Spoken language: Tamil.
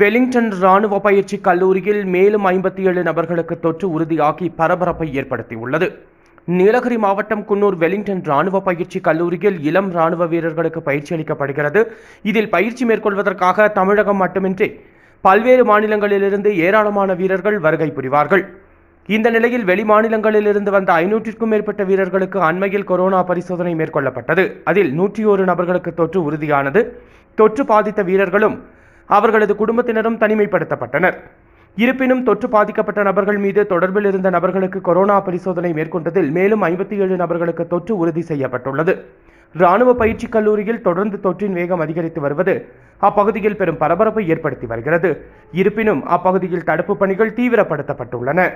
வெலிங்டன் ராணுவ பயிற்சி கல்லூரியில் மேலும் ஐம்பத்தி ஏழு நபர்களுக்கு தொற்று உறுதியாகி பரபரப்பை ஏற்படுத்தியுள்ளது நீலகிரி மாவட்டம் குன்னூர் வெலிங்டன் ராணுவ பயிற்சி கல்லூரியில் இளம் ராணுவ வீரர்களுக்கு பயிற்சி அளிக்கப்படுகிறது இதில் பயிற்சி மேற்கொள்வதற்காக தமிழகம் மட்டுமின்றி பல்வேறு மாநிலங்களிலிருந்து ஏராளமான வீரர்கள் வருகை புரிவார்கள் இந்த நிலையில் வெளிமாநிலங்களிலிருந்து வந்த ஐநூற்றிற்கும் மேற்பட்ட வீரர்களுக்கு அண்மையில் கொரோனா பரிசோதனை மேற்கொள்ளப்பட்டது அதில் நூற்றி ஒரு நபர்களுக்கு தொற்று உறுதியானது தொற்று பாதித்த வீரர்களும் அவர்களது குடும்பத்தினரும் தனிமைப்படுத்தப்பட்டனர் இருப்பினும் தொற்று பாதிக்கப்பட்ட நபர்கள் மீது தொடர்பில் இருந்த நபர்களுக்கு கொரோனா பரிசோதனை மேற்கொண்டதில் மேலும் ஐம்பத்தி ஏழு நபர்களுக்கு தொற்று உறுதி செய்யப்பட்டுள்ளது ராணுவ பயிற்சிக் கல்லூரியில் தொடர்ந்து தொற்றின் வேகம் அதிகரித்து வருவது அப்பகுதியில் பெரும் பரபரப்பை ஏற்படுத்தி வருகிறது இருப்பினும் அப்பகுதியில் தடுப்பு பணிகள் தீவிரப்படுத்தப்பட்டுள்ளன